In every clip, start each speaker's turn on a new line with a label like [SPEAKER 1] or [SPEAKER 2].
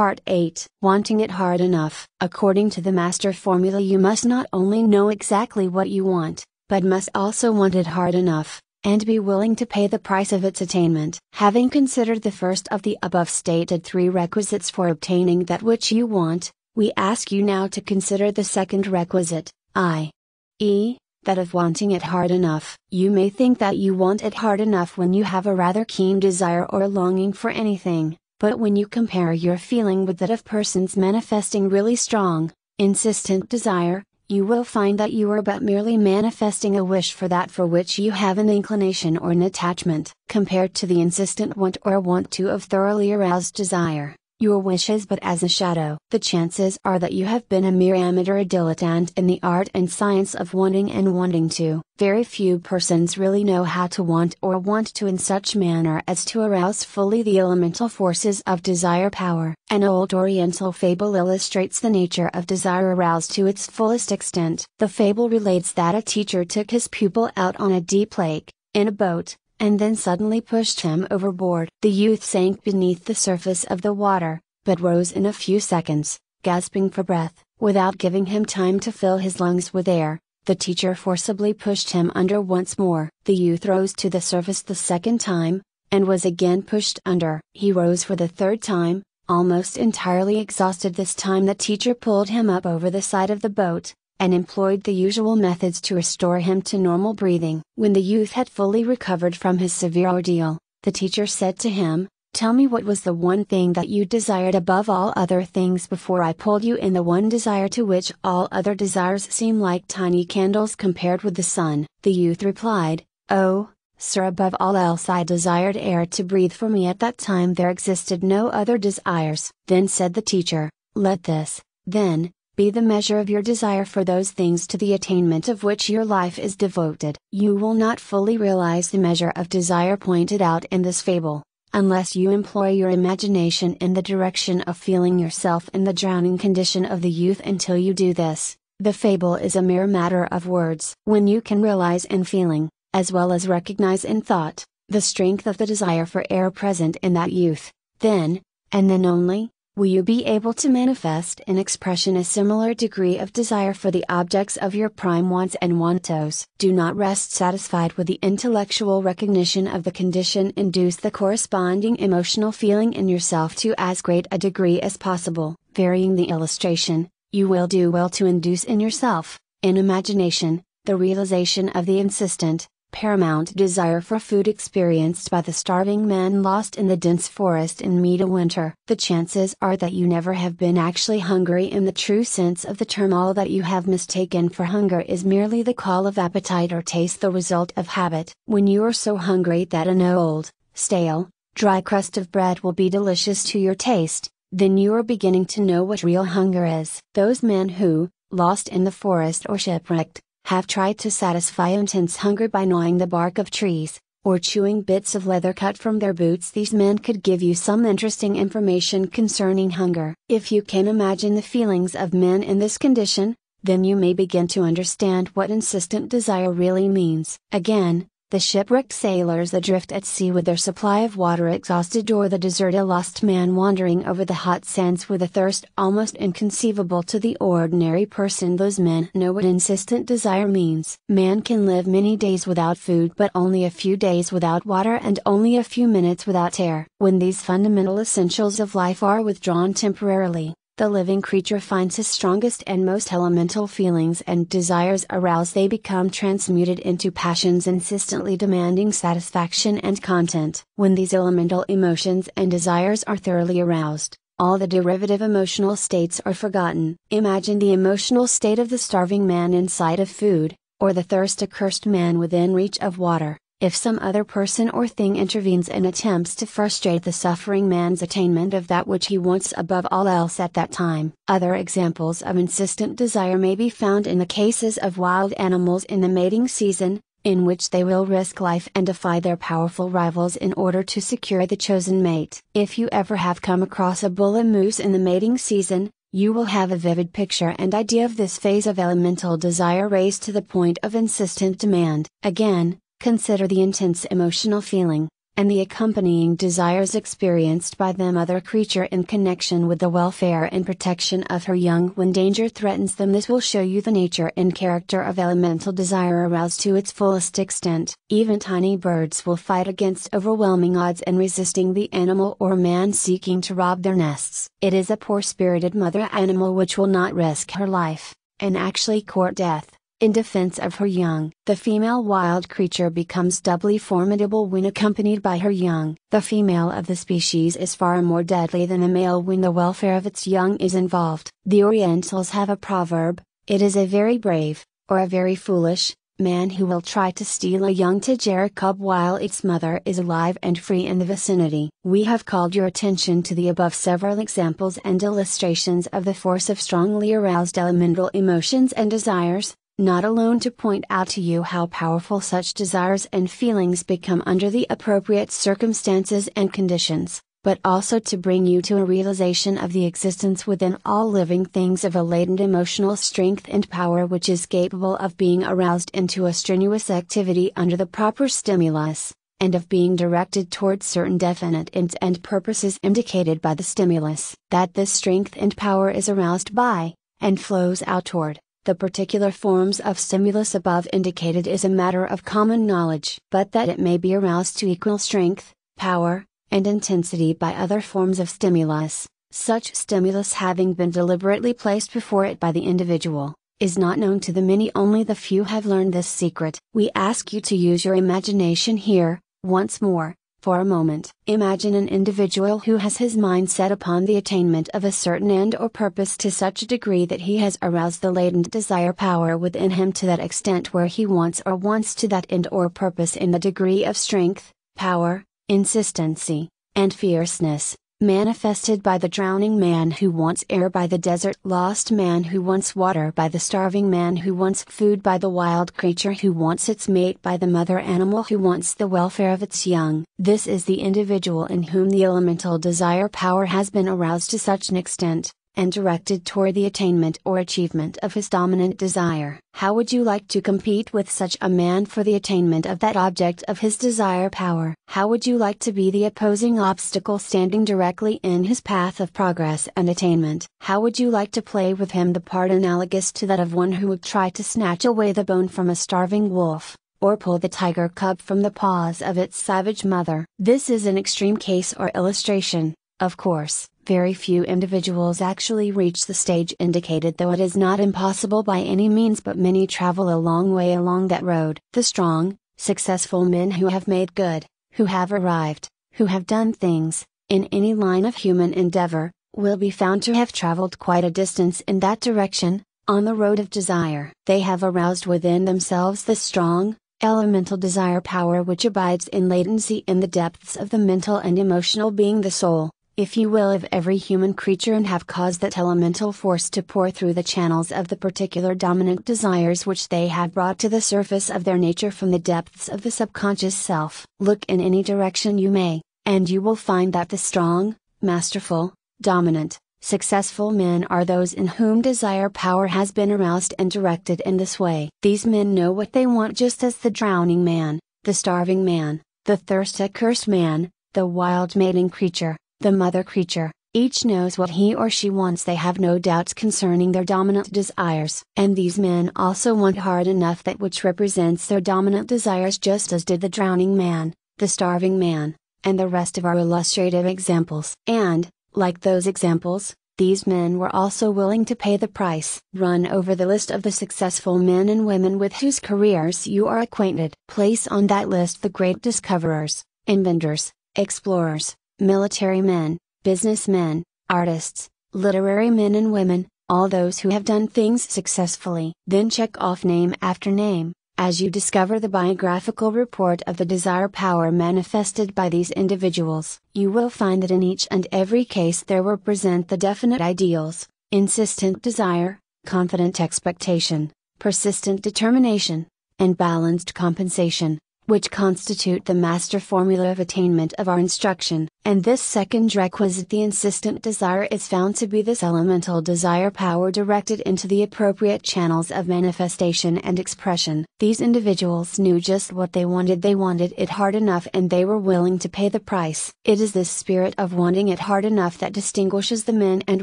[SPEAKER 1] Part 8 Wanting it hard enough. According to the master formula, you must not only know exactly what you want, but must also want it hard enough, and be willing to pay the price of its attainment. Having considered the first of the above stated three requisites for obtaining that which you want, we ask you now to consider the second requisite, i.e., that of wanting it hard enough. You may think that you want it hard enough when you have a rather keen desire or longing for anything, but when you compare your feeling with that of persons manifesting really strong, insistent desire, you will find that you are but merely manifesting a wish for that for which you have an inclination or an attachment, compared to the insistent want or want to of thoroughly aroused desire. Your wishes, but as a shadow. The chances are that you have been a mere amateur dilettante in the art and science of wanting and wanting to. Very few persons really know how to want or want to in such manner as to arouse fully the elemental forces of desire power. An old oriental fable illustrates the nature of desire aroused to its fullest extent. The fable relates that a teacher took his pupil out on a deep lake, in a boat, and then suddenly pushed him overboard. The youth sank beneath the surface of the water, but rose in a few seconds, gasping for breath. Without giving him time to fill his lungs with air, the teacher forcibly pushed him under once more. The youth rose to the surface the second time, and was again pushed under. He rose for the third time, almost entirely exhausted this time the teacher pulled him up over the side of the boat, and employed the usual methods to restore him to normal breathing. When the youth had fully recovered from his severe ordeal, the teacher said to him, Tell me what was the one thing that you desired above all other things before I pulled you in the one desire to which all other desires seem like tiny candles compared with the sun. The youth replied, Oh, sir, above all else I desired air to breathe for me at that time there existed no other desires. Then said the teacher, Let this, then, be the measure of your desire for those things to the attainment of which your life is devoted. You will not fully realize the measure of desire pointed out in this fable, unless you employ your imagination in the direction of feeling yourself in the drowning condition of the youth until you do this. The fable is a mere matter of words. When you can realize in feeling, as well as recognize in thought, the strength of the desire for air present in that youth, then, and then only, Will you be able to manifest in expression a similar degree of desire for the objects of your prime wants and wantos? Do not rest satisfied with the intellectual recognition of the condition, induce the corresponding emotional feeling in yourself to as great a degree as possible. Varying the illustration, you will do well to induce in yourself, in imagination, the realization of the insistent, paramount desire for food experienced by the starving man lost in the dense forest in Meta winter. The chances are that you never have been actually hungry in the true sense of the term. All that you have mistaken for hunger is merely the call of appetite or taste, the result of habit. When you are so hungry that an old, stale, dry crust of bread will be delicious to your taste, then you are beginning to know what real hunger is. Those men who, lost in the forest or shipwrecked, have tried to satisfy intense hunger by gnawing the bark of trees, or chewing bits of leather cut from their boots, these men could give you some interesting information concerning hunger. If you can imagine the feelings of men in this condition, then you may begin to understand what insistent desire really means. Again, the shipwrecked sailors adrift at sea with their supply of water exhausted or the deserted lost man wandering over the hot sands with a thirst almost inconceivable to the ordinary person those men know what insistent desire means. Man can live many days without food but only a few days without water and only a few minutes without air. When these fundamental essentials of life are withdrawn temporarily, the living creature finds his strongest and most elemental feelings and desires aroused, they become transmuted into passions insistently demanding satisfaction and content. When these elemental emotions and desires are thoroughly aroused, all the derivative emotional states are forgotten. Imagine the emotional state of the starving man in sight of food, or the thirst accursed man within reach of water if some other person or thing intervenes and attempts to frustrate the suffering man's attainment of that which he wants above all else at that time. Other examples of insistent desire may be found in the cases of wild animals in the mating season, in which they will risk life and defy their powerful rivals in order to secure the chosen mate. If you ever have come across a bull and moose in the mating season, you will have a vivid picture and idea of this phase of elemental desire raised to the point of insistent demand. Again, Consider the intense emotional feeling, and the accompanying desires experienced by the mother creature in connection with the welfare and protection of her young when danger threatens them. This will show you the nature and character of elemental desire aroused to its fullest extent. Even tiny birds will fight against overwhelming odds in resisting the animal or man seeking to rob their nests. It is a poor spirited mother animal which will not risk her life, and actually court death. In defense of her young, the female wild creature becomes doubly formidable when accompanied by her young. The female of the species is far more deadly than the male when the welfare of its young is involved. The Orientals have a proverb it is a very brave, or a very foolish, man who will try to steal a young Tajera cub while its mother is alive and free in the vicinity. We have called your attention to the above several examples and illustrations of the force of strongly aroused elemental emotions and desires not alone to point out to you how powerful such desires and feelings become under the appropriate circumstances and conditions, but also to bring you to a realization of the existence within all living things of a latent emotional strength and power which is capable of being aroused into a strenuous activity under the proper stimulus, and of being directed towards certain definite ends and purposes indicated by the stimulus that this strength and power is aroused by, and flows out toward the particular forms of stimulus above indicated is a matter of common knowledge, but that it may be aroused to equal strength, power, and intensity by other forms of stimulus, such stimulus having been deliberately placed before it by the individual, is not known to the many, only the few have learned this secret. We ask you to use your imagination here, once more, for a moment, imagine an individual who has his mind set upon the attainment of a certain end or purpose to such a degree that he has aroused the latent desire power within him to that extent where he wants or wants to that end or purpose in the degree of strength, power, insistency, and fierceness, manifested by the drowning man who wants air by the desert lost man who wants water by the starving man who wants food by the wild creature who wants its mate by the mother animal who wants the welfare of its young. This is the individual in whom the elemental desire power has been aroused to such an extent and directed toward the attainment or achievement of his dominant desire. How would you like to compete with such a man for the attainment of that object of his desire power? How would you like to be the opposing obstacle standing directly in his path of progress and attainment? How would you like to play with him the part analogous to that of one who would try to snatch away the bone from a starving wolf? or pull the tiger cub from the paws of its savage mother. This is an extreme case or illustration, of course, very few individuals actually reach the stage indicated, though it is not impossible by any means, but many travel a long way along that road. The strong, successful men who have made good, who have arrived, who have done things, in any line of human endeavor, will be found to have traveled quite a distance in that direction, on the road of desire. They have aroused within themselves the strong, elemental desire power which abides in latency in the depths of the mental and emotional being the soul if you will of every human creature and have caused that elemental force to pour through the channels of the particular dominant desires which they have brought to the surface of their nature from the depths of the subconscious self. Look in any direction you may, and you will find that the strong, masterful, dominant, Successful men are those in whom desire power has been aroused and directed in this way. These men know what they want just as the drowning man, the starving man, the thirst accursed man, the wild mating creature, the mother creature, each knows what he or she wants, they have no doubts concerning their dominant desires. And these men also want hard enough that which represents their dominant desires, just as did the drowning man, the starving man, and the rest of our illustrative examples. And, like those examples, these men were also willing to pay the price. Run over the list of the successful men and women with whose careers you are acquainted. Place on that list the great discoverers, inventors, explorers, military men, businessmen, artists, literary men and women, all those who have done things successfully. Then check off name after name, as you discover the biographical report of the desire power manifested by these individuals. You will find that in each and every case there were present the definite ideals, insistent desire, confident expectation, persistent determination, and balanced compensation which constitute the master formula of attainment of our instruction, and this second requisite the insistent desire is found to be this elemental desire power directed into the appropriate channels of manifestation and expression. These individuals knew just what they wanted, they wanted it hard enough, and they were willing to pay the price. It is this spirit of wanting it hard enough that distinguishes the men and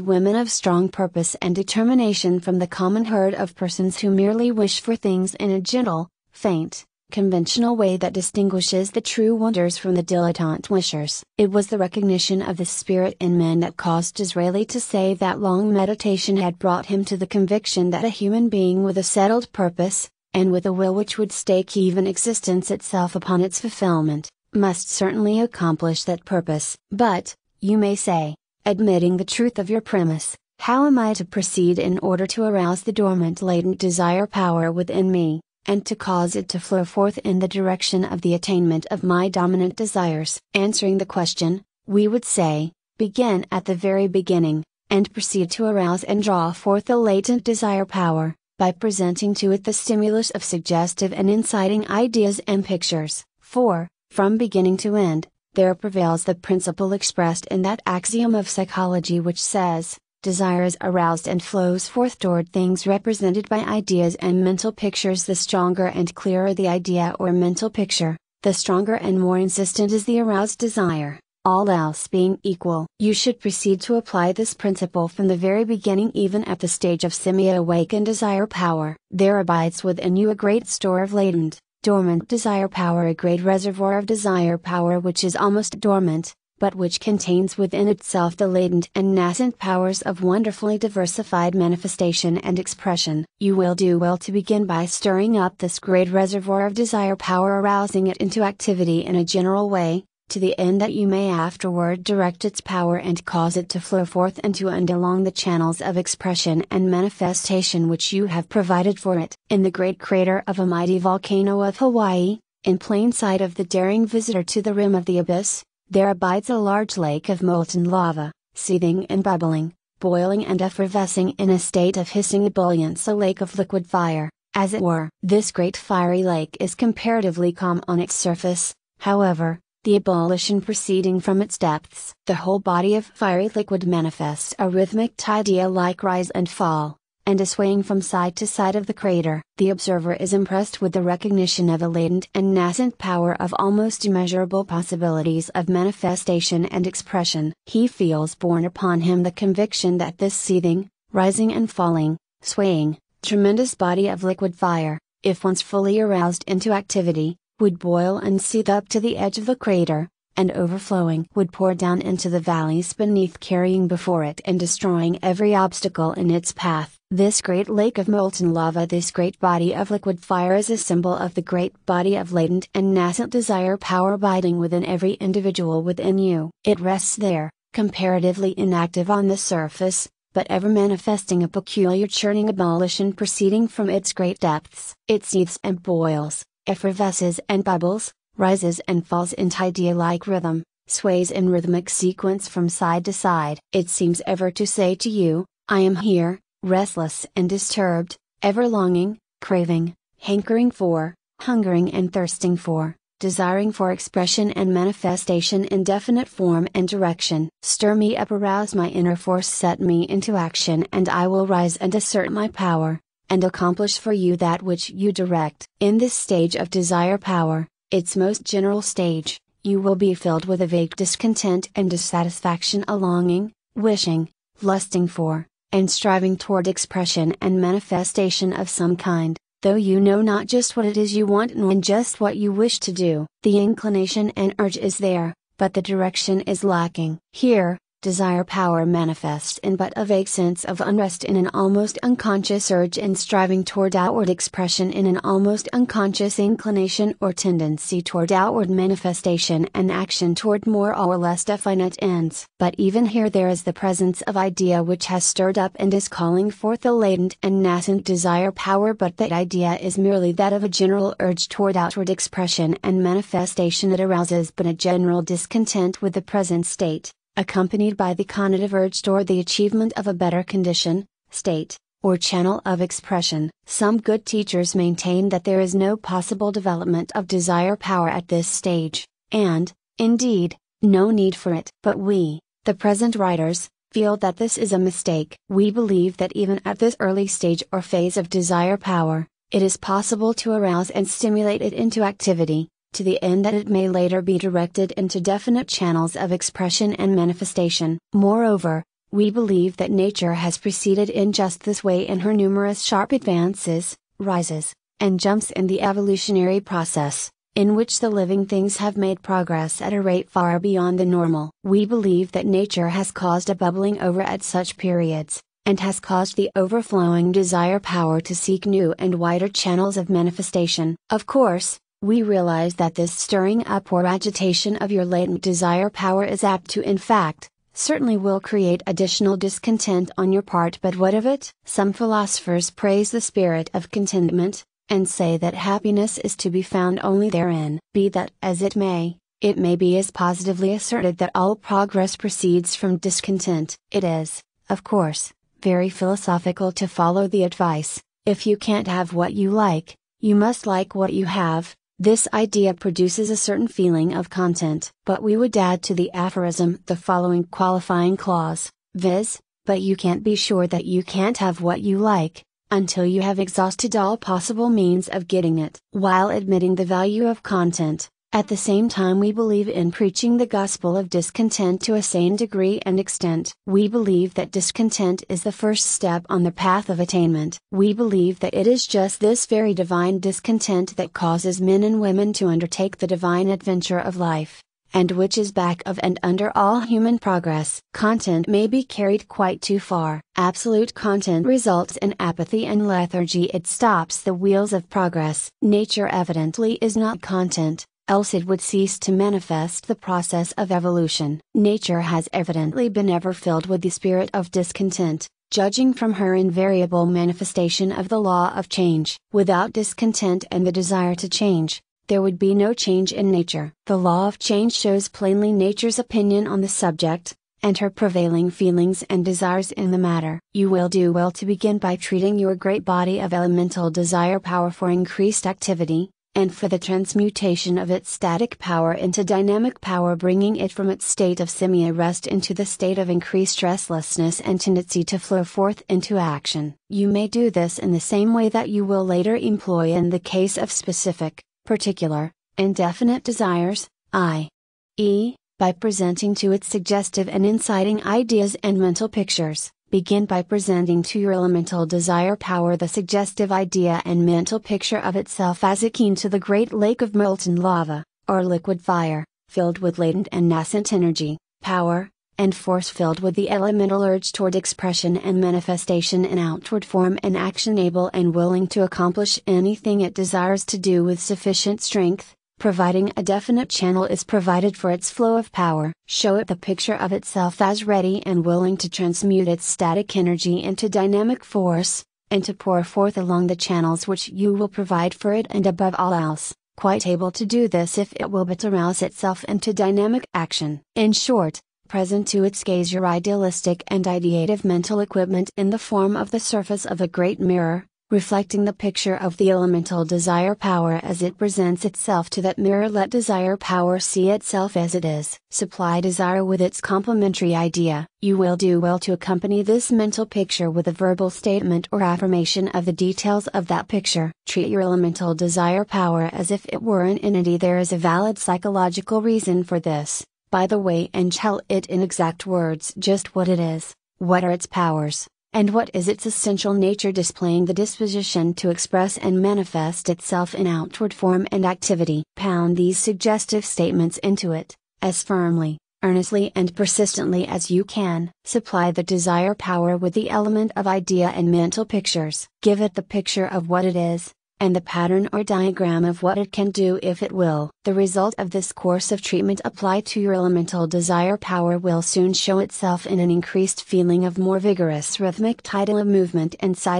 [SPEAKER 1] women of strong purpose and determination from the common herd of persons who merely wish for things in a gentle, faint, conventional way that distinguishes the true wonders from the dilettante wishers. It was the recognition of the spirit in men that caused Israeli to say that long meditation had brought him to the conviction that a human being with a settled purpose, and with a will which would stake even existence itself upon its fulfillment, must certainly accomplish that purpose. But, you may say, admitting the truth of your premise, how am I to proceed in order to arouse the dormant latent desire power within me? and to cause it to flow forth in the direction of the attainment of my dominant desires. Answering the question, we would say, begin at the very beginning, and proceed to arouse and draw forth the latent desire power, by presenting to it the stimulus of suggestive and inciting ideas and pictures. For, from beginning to end, there prevails the principle expressed in that axiom of psychology which says, desire is aroused and flows forth toward things represented by ideas and mental pictures, the stronger and clearer the idea or mental picture, the stronger and more insistent is the aroused desire, all else being equal. You should proceed to apply this principle from the very beginning, even at the stage of semi awakened desire power. There abides within you a great store of latent, dormant desire power, a great reservoir of desire power which is almost dormant, but which contains within itself the latent and nascent powers of wonderfully diversified manifestation and expression, you will do well to begin by stirring up this great reservoir of desire power arousing it into activity in a general way, to the end that you may afterward direct its power and cause it to flow forth and to end along the channels of expression and manifestation which you have provided for it. In the great crater of a mighty volcano of Hawaii, in plain sight of the daring visitor to the rim of the abyss, there abides a large lake of molten lava, seething and bubbling, boiling and effervescing in a state of hissing ebullience a lake of liquid fire, as it were. This great fiery lake is comparatively calm on its surface, however, the ebullition proceeding from its depths. The whole body of fiery liquid manifests a rhythmic tidea like rise and fall, and a swaying from side to side of the crater. The observer is impressed with the recognition of the latent and nascent power of almost immeasurable possibilities of manifestation and expression. He feels borne upon him the conviction that this seething, rising and falling, swaying, tremendous body of liquid fire, if once fully aroused into activity, would boil and seethe up to the edge of the crater, and overflowing would pour down into the valleys beneath carrying before it and destroying every obstacle in its path. This great lake of molten lava this great body of liquid fire is a symbol of the great body of latent and nascent desire power abiding within every individual within you. It rests there, comparatively inactive on the surface, but ever manifesting a peculiar churning ebullition proceeding from its great depths. It seethes and boils, effervesces and bubbles, rises and falls in tidea like rhythm, sways in rhythmic sequence from side to side. It seems ever to say to you, I am here, restless and disturbed, ever longing, craving, hankering for, hungering and thirsting for, desiring for expression and manifestation in definite form and direction. Stir me up, arouse my inner force, set me into action, and I will rise and assert my power, and accomplish for you that which you direct. In this stage of desire power, its most general stage, you will be filled with a vague discontent and dissatisfaction, a longing, wishing, lusting for, and striving toward expression and manifestation of some kind, though you know not just what it is you want nor just what you wish to do. The inclination and urge is there, but the direction is lacking. Here, Desire power manifests in but a vague sense of unrest in an almost unconscious urge and striving toward outward expression in an almost unconscious inclination or tendency toward outward manifestation and action toward more or less definite ends. But even here there is the presence of idea which has stirred up and is calling forth a latent and nascent desire power but that idea is merely that of a general urge toward outward expression and manifestation that arouses but a general discontent with the present state accompanied by the cognitive urge toward the achievement of a better condition, state, or channel of expression. Some good teachers maintain that there is no possible development of desire power at this stage, and, indeed, no need for it. But we, the present writers, feel that this is a mistake. We believe that even at this early stage or phase of desire power, it is possible to arouse and stimulate it into activity, to the end that it may later be directed into definite channels of expression and manifestation. Moreover, we believe that nature has proceeded in just this way in her numerous sharp advances, rises, and jumps in the evolutionary process, in which the living things have made progress at a rate far beyond the normal. We believe that nature has caused a bubbling over at such periods, and has caused the overflowing desire power to seek new and wider channels of manifestation. Of course, we realize that this stirring up or agitation of your latent desire power is apt to, in fact, certainly will create additional discontent on your part, but what of it? Some philosophers praise the spirit of contentment, and say that happiness is to be found only therein. Be that as it may, it may be as positively asserted that all progress proceeds from discontent. It is, of course, very philosophical to follow the advice if you can't have what you like, you must like what you have, this idea produces a certain feeling of content, but we would add to the aphorism the following qualifying clause, viz., but you can't be sure that you can't have what you like, until you have exhausted all possible means of getting it. While admitting the value of content, at the same time, we believe in preaching the gospel of discontent to a sane degree and extent. We believe that discontent is the first step on the path of attainment. We believe that it is just this very divine discontent that causes men and women to undertake the divine adventure of life and which is back of and under all human progress. Content may be carried quite too far. Absolute content results in apathy and lethargy, it stops the wheels of progress. Nature evidently is not content, else it would cease to manifest the process of evolution. Nature has evidently been ever filled with the spirit of discontent, judging from her invariable manifestation of the law of change. Without discontent and the desire to change, there would be no change in nature. The law of change shows plainly nature's opinion on the subject, and her prevailing feelings and desires in the matter. You will do well to begin by treating your great body of elemental desire power for increased activity, and for the transmutation of its static power into dynamic power, bringing it from its state of semi arrest into the state of increased restlessness and tendency to flow forth into action. You may do this in the same way that you will later employ in the case of specific, particular, and definite desires, i.e., by presenting to it suggestive and inciting ideas and mental pictures begin by presenting to your elemental desire power the suggestive idea and mental picture of itself as akin to the great lake of molten lava, or liquid fire, filled with latent and nascent energy, power, and force filled with the elemental urge toward expression and manifestation in outward form and action able and willing to accomplish anything it desires to do with sufficient strength, providing a definite channel is provided for its flow of power. Show it the picture of itself as ready and willing to transmute its static energy into dynamic force, and to pour forth along the channels which you will provide for it and above all else, quite able to do this if it will but arouse itself into dynamic action. In short, present to its gaze your idealistic and ideative mental equipment in the form of the surface of a great mirror, reflecting the picture of the elemental desire power as it presents itself to that mirror. Let desire power see itself as it is. Supply desire with its complementary idea. You will do well to accompany this mental picture with a verbal statement or affirmation of the details of that picture. Treat your elemental desire power as if it were an entity. There is a valid psychological reason for this, by the way, and tell it in exact words just what it is, what are its powers and what is its essential nature displaying the disposition to express and manifest itself in outward form and activity. Pound these suggestive statements into it, as firmly, earnestly, and persistently as you can. Supply the desire power with the element of idea and mental pictures. Give it the picture of what it is, and the pattern or diagram of what it can do if it will. The result of this course of treatment applied to your elemental desire power will soon show itself in an increased feeling of more vigorous rhythmic tidal movement and side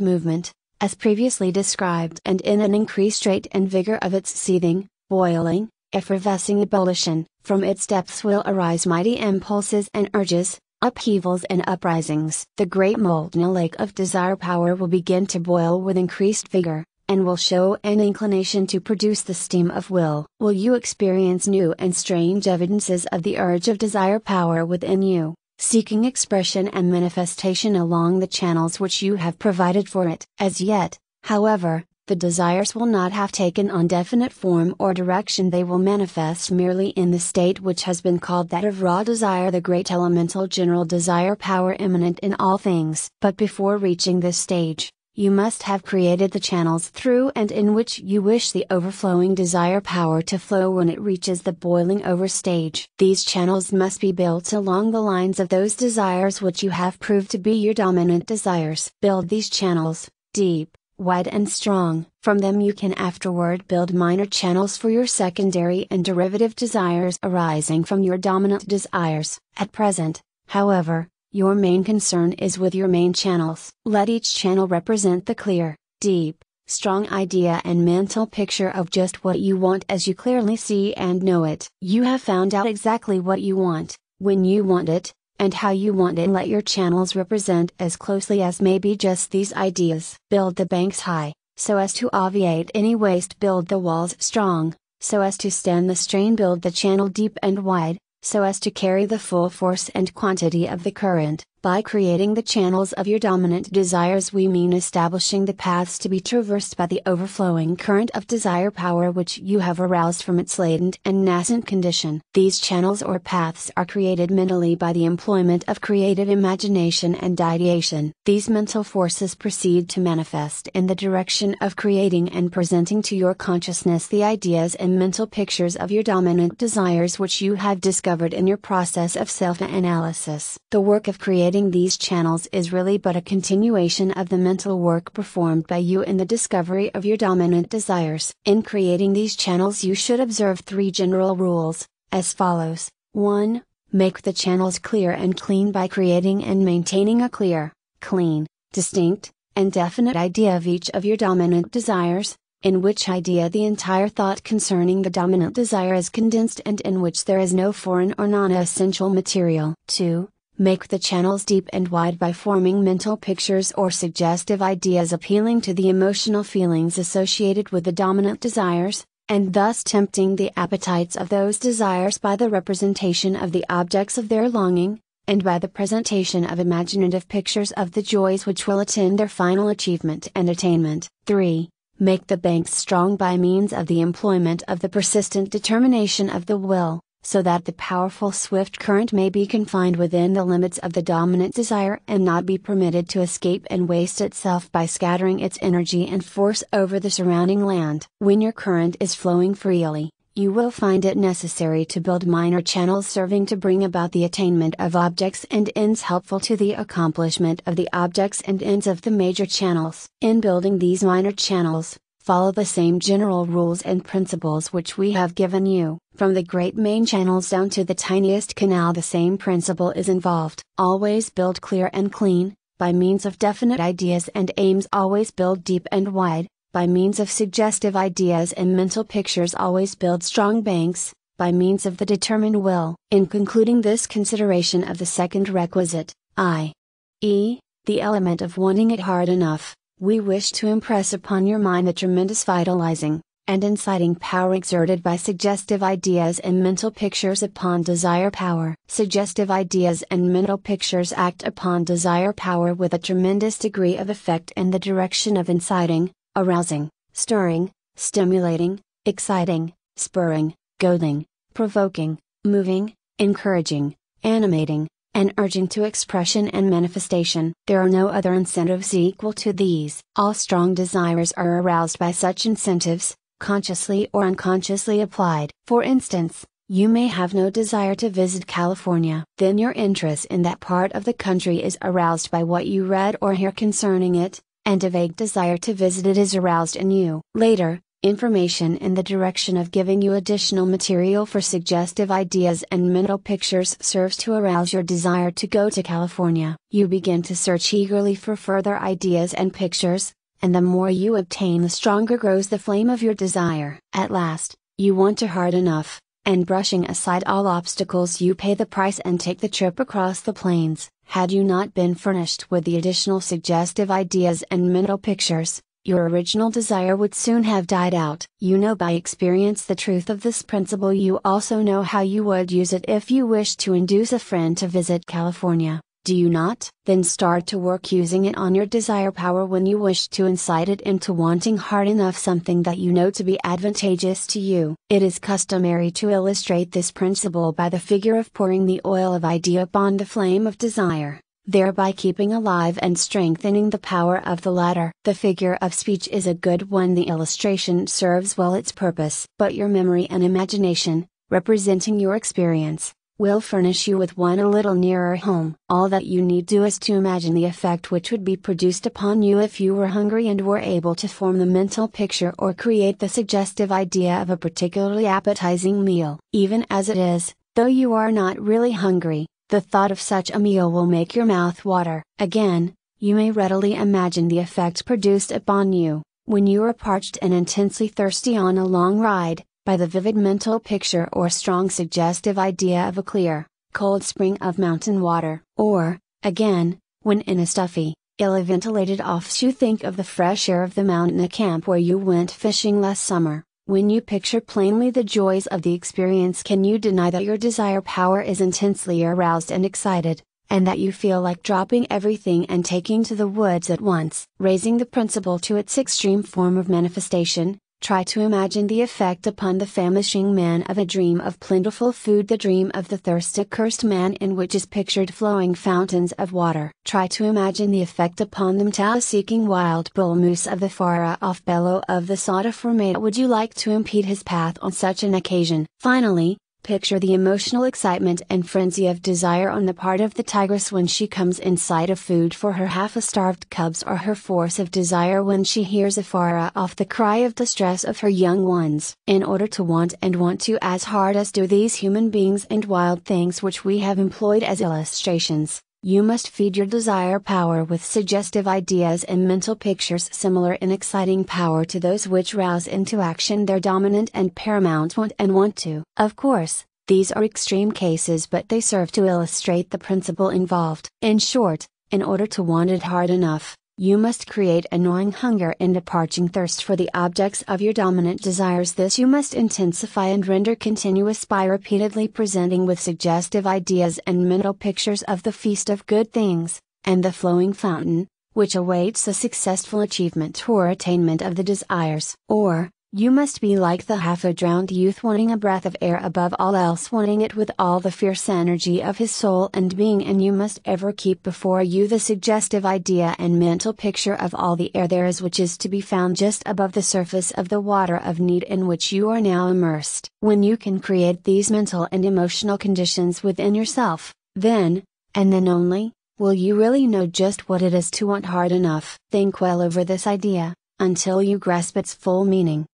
[SPEAKER 1] movement, as previously described, and in an increased rate and vigor of its seething, boiling, effervescing ebullition. From its depths will arise mighty impulses and urges, upheavals and uprisings. The great molten lake of desire power will begin to boil with increased vigor, and will show an inclination to produce the steam of will. Will you experience new and strange evidences of the urge of desire power within you, seeking expression and manifestation along the channels which you have provided for it? As yet, however, the desires will not have taken on definite form or direction, they will manifest merely in the state which has been called that of raw desire, the great elemental general desire power immanent in all things. But before reaching this stage, you must have created the channels through and in which you wish the overflowing desire power to flow when it reaches the boiling over stage. These channels must be built along the lines of those desires which you have proved to be your dominant desires. Build these channels, deep, wide and strong. From them you can afterward build minor channels for your secondary and derivative desires arising from your dominant desires. At present, however, your main concern is with your main channels. Let each channel represent the clear, deep, strong idea and mental picture of just what you want as you clearly see and know it. You have found out exactly what you want, when you want it, and how you want it, let your channels represent as closely as maybe just these ideas. Build the banks high, so as to obviate any waste. Build the walls strong, so as to stand the strain. Build the channel deep and wide, so as to carry the full force and quantity of the current. By creating the channels of your dominant desires, we mean establishing the paths to be traversed by the overflowing current of desire power which you have aroused from its latent and nascent condition. These channels or paths are created mentally by the employment of creative imagination and ideation. These mental forces proceed to manifest in the direction of creating and presenting to your consciousness the ideas and mental pictures of your dominant desires which you have discovered in your process of self analysis. The work of creating creating these channels is really but a continuation of the mental work performed by you in the discovery of your dominant desires. In creating these channels, you should observe three general rules, as follows 1. Make the channels clear and clean by creating and maintaining a clear, clean, distinct, and definite idea of each of your dominant desires, in which idea the entire thought concerning the dominant desire is condensed and in which there is no foreign or non essential material. 2. Make the channels deep and wide by forming mental pictures or suggestive ideas appealing to the emotional feelings associated with the dominant desires, and thus tempting the appetites of those desires by the representation of the objects of their longing, and by the presentation of imaginative pictures of the joys which will attend their final achievement and attainment. 3. Make the banks strong by means of the employment of the persistent determination of the will, so that the powerful swift current may be confined within the limits of the dominant desire and not be permitted to escape and waste itself by scattering its energy and force over the surrounding land. When your current is flowing freely, you will find it necessary to build minor channels serving to bring about the attainment of objects and ends helpful to the accomplishment of the objects and ends of the major channels. In building these minor channels, follow the same general rules and principles which we have given you. From the great main channels down to the tiniest canal the same principle is involved. Always build clear and clean, by means of definite ideas and aims always build deep and wide, by means of suggestive ideas and mental pictures always build strong banks, by means of the determined will. In concluding this consideration of the second requisite, i.e., the element of wanting it hard enough, we wish to impress upon your mind the tremendous vitalizing, and inciting power exerted by suggestive ideas and mental pictures upon desire power. Suggestive ideas and mental pictures act upon desire power with a tremendous degree of effect in the direction of inciting, arousing, stirring, stimulating, exciting, spurring, goading, provoking, moving, encouraging, animating, and urging to expression and manifestation. There are no other incentives equal to these. All strong desires are aroused by such incentives, consciously or unconsciously applied. For instance, you may have no desire to visit California. Then your interest in that part of the country is aroused by what you read or hear concerning it, and a vague desire to visit it is aroused in you. Later, information in the direction of giving you additional material for suggestive ideas and mental pictures serves to arouse your desire to go to California. You begin to search eagerly for further ideas and pictures, and the more you obtain, the stronger grows the flame of your desire. At last, you want to hard enough, and brushing aside all obstacles, you pay the price and take the trip across the plains. Had you not been furnished with the additional suggestive ideas and mental pictures, your original desire would soon have died out. You know by experience the truth of this principle, you also know how you would use it if you wished to induce a friend to visit California do you not? Then start to work using it on your desire power when you wish to incite it into wanting hard enough something that you know to be advantageous to you. It is customary to illustrate this principle by the figure of pouring the oil of idea upon the flame of desire, thereby keeping alive and strengthening the power of the latter. The figure of speech is a good one, the illustration serves well its purpose, but your memory and imagination, representing your experience, will furnish you with one a little nearer home. All that you need do is to imagine the effect which would be produced upon you if you were hungry and were able to form the mental picture or create the suggestive idea of a particularly appetizing meal. Even as it is, though you are not really hungry, the thought of such a meal will make your mouth water. Again, you may readily imagine the effect produced upon you, when you are parched and intensely thirsty on a long ride, by the vivid mental picture or strong suggestive idea of a clear, cold spring of mountain water. Or, again, when in a stuffy, ill ventilated office you think of the fresh air of the mountain camp where you went fishing last summer. When you picture plainly the joys of the experience, can you deny that your desire power is intensely aroused and excited, and that you feel like dropping everything and taking to the woods at once? Raising the principle to its extreme form of manifestation, Try to imagine the effect upon the famishing man of a dream of plentiful food, the dream of the thirst accursed man in which is pictured flowing fountains of water. Try to imagine the effect upon the mtala seeking wild bull moose of the far off bellow of the Sadaformate. Would you like to impede his path on such an occasion? Finally, picture the emotional excitement and frenzy of desire on the part of the tigress when she comes in sight of food for her half starved cubs or her force of desire when she hears afar off the cry of distress of her young ones. In order to want and want to as hard as do these human beings and wild things which we have employed as illustrations, you must feed your desire power with suggestive ideas and mental pictures similar in exciting power to those which rouse into action their dominant and paramount want and want to. Of course, these are extreme cases, but they serve to illustrate the principle involved. In short, in order to want it hard enough, you must create a gnawing hunger and a parching thirst for the objects of your dominant desires. This you must intensify and render continuous by repeatedly presenting with suggestive ideas and mental pictures of the feast of good things, and the flowing fountain, which awaits the successful achievement or attainment of the desires. Or, you must be like the half a drowned youth wanting a breath of air above all else, wanting it with all the fierce energy of his soul and being, and you must ever keep before you the suggestive idea and mental picture of all the air there is which is to be found just above the surface of the water of need in which you are now immersed. When you can create these mental and emotional conditions within yourself, then, and then only, will you really know just what it is to want hard enough. Think well over this idea, until you grasp its full meaning.